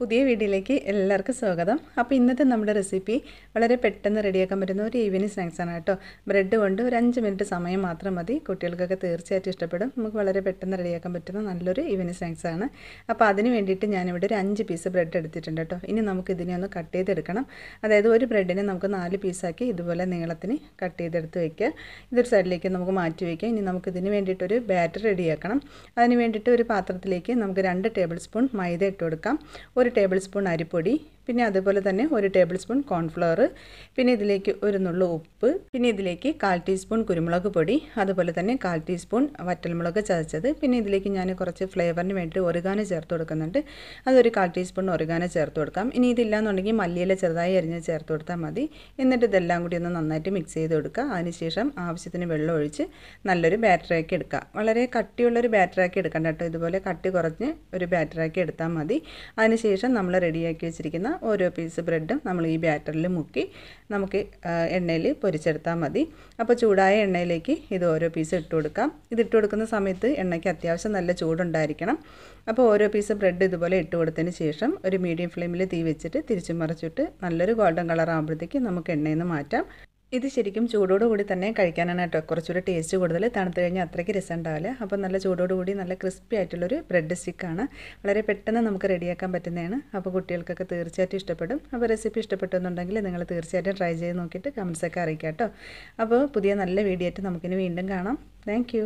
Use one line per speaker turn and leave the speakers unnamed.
പുതിയ വീഡിയോയിലേക്ക് എല്ലാവർക്കും സ്വാഗതം അപ്പോൾ ഇന്നത്തെ നമ്മുടെ റെസിപ്പി വളരെ പെട്ടെന്ന് റെഡിയാക്കാൻ പറ്റുന്ന ഒരു ഈവനിങ് സ്നാക്സാണ് കേട്ടോ ബ്രെഡ് കൊണ്ട് ഒരു അഞ്ച് മിനിറ്റ് സമയം മാത്രം മതി കുട്ടികൾക്കൊക്കെ തീർച്ചയായിട്ടും ഇഷ്ടപ്പെടും നമുക്ക് വളരെ പെട്ടെന്ന് റെഡിയാക്കാൻ പറ്റുന്ന നല്ലൊരു ഈവനിങ് സ്നാക്സാണ് അപ്പോൾ അതിന് വേണ്ടിയിട്ട് ഞാനിവിടെ ഒരു അഞ്ച് പീസ് ബ്രെഡ് എടുത്തിട്ടുണ്ട് കേട്ടോ ഇനി നമുക്ക് ഇതിനെ ഒന്ന് കട്ട് ചെയ്തെടുക്കണം അതായത് ഒരു ബ്രെഡിനെ നമുക്ക് നാല് പീസാക്കി ഇതുപോലെ നീളത്തിന് കട്ട് ചെയ്തെടുത്ത് വയ്ക്കുക ഇതൊരു സൈഡിലേക്ക് നമുക്ക് മാറ്റി വയ്ക്കുക ഇനി നമുക്ക് ഇതിന് വേണ്ടിയിട്ടൊരു ബാറ്റർ റെഡിയാക്കണം അതിന് വേണ്ടിയിട്ട് ഒരു പാത്രത്തിലേക്ക് നമുക്ക് രണ്ട് ടേബിൾ സ്പൂൺ മൈദ ഇട്ട് കൊടുക്കാം ഒരു ടേബിൾ സ്പൂൺ അരിപ്പൊടി പിന്നെ അതുപോലെ തന്നെ ഒരു ടേബിൾ സ്പൂൺ കോൺഫ്ലവർ പിന്നെ ഇതിലേക്ക് ഒരു നുള്ളു ഉപ്പ് പിന്നെ ഇതിലേക്ക് കാൽ ടീസ്പൂൺ കുരുമുളക് പൊടി അതുപോലെ തന്നെ കാൽ ടീസ്പൂൺ വറ്റൽമുളക് ചതച്ചത് പിന്നെ ഇതിലേക്ക് ഞാൻ കുറച്ച് ഫ്ലേവറിന് വേണ്ടിയിട്ട് ഒറിഗാനോ ചേർത്ത് കൊടുക്കുന്നുണ്ട് അതൊരു കാൽ ടീസ്പൂൺ ഒറിഗാനോ ചേർത്ത് കൊടുക്കാം ഇനി ഇതില്ലാന്നുണ്ടെങ്കിൽ മല്ലിയില ചെറുതായി അരിഞ്ഞ് ചേർത്ത് കൊടുത്താൽ മതി എന്നിട്ട് ഇതെല്ലാം കൂടി ഒന്ന് നന്നായിട്ട് മിക്സ് ചെയ്ത് കൊടുക്കുക അതിനുശേഷം ആവശ്യത്തിന് വെള്ളം ഒഴിച്ച് നല്ലൊരു ബാറ്ററാക്കി എടുക്കുക വളരെ കട്ടിയുള്ളൊരു ബാറ്ററാക്കി എടുക്കണ്ട കേട്ടോ ഇതുപോലെ കട്ടി കുറഞ്ഞ് ഒരു ബാറ്ററാക്കി എടുത്താൽ മതി അതിനുശേഷം നമ്മൾ റെഡിയാക്കി വെച്ചിരിക്കുന്ന ഓരോ പീസ് ബ്രെഡും നമ്മൾ ഈ ബാറ്ററിൽ മുക്കി നമുക്ക് എണ്ണയിൽ പൊരിച്ചെടുത്താൽ മതി അപ്പോൾ ചൂടായ എണ്ണയിലേക്ക് ഇത് ഓരോ പീസ് ഇട്ട് കൊടുക്കാം ഇത് ഇട്ട് കൊടുക്കുന്ന സമയത്ത് എണ്ണയ്ക്ക് അത്യാവശ്യം നല്ല ചൂടുണ്ടായിരിക്കണം അപ്പോൾ ഓരോ പീസ് ബ്രെഡ് ഇതുപോലെ ഇട്ട് കൊടുത്തതിന് ശേഷം ഒരു മീഡിയം ഫ്ലെയിമിൽ തീ വെച്ചിട്ട് തിരിച്ചു മറിച്ചിട്ട് നല്ലൊരു ഗോൾഡൻ കളർ ആകുമ്പോഴത്തേക്ക് നമുക്ക് എണ്ണയിൽ നിന്ന് മാറ്റാം ഇത് ശരിക്കും ചൂടോടുകൂടി തന്നെ കഴിക്കാനാണ് കേട്ടോ കുറച്ചുകൂടി ടേസ്റ്റ് കൂടുതൽ തണുത്ത് കഴിഞ്ഞാൽ അത്രയ്ക്ക് രസം ഉണ്ടാവില്ല അപ്പോൾ നല്ല ചൂടോടുകൂടി നല്ല ക്രിസ്പി ആയിട്ടുള്ളൊരു ബ്രെഡ് സ്റ്റിക്കാണ് വളരെ പെട്ടെന്ന് നമുക്ക് റെഡിയാക്കാൻ പറ്റുന്നതാണ് അപ്പോൾ കുട്ടികൾക്കൊക്കെ തീർച്ചയായിട്ടും ഇഷ്ടപ്പെടും അപ്പോൾ റെസിപ്പി ഇഷ്ടപ്പെട്ടെന്നുണ്ടെങ്കിൽ നിങ്ങൾ തീർച്ചയായിട്ടും ട്രൈ ചെയ്ത് നോക്കിയിട്ട് കമൻസൊക്കെ അറിയിക്കാം കേട്ടോ അപ്പോൾ പുതിയ നല്ല വീഡിയോ ആയിട്ട് നമുക്കിനി വീണ്ടും കാണാം താങ്ക്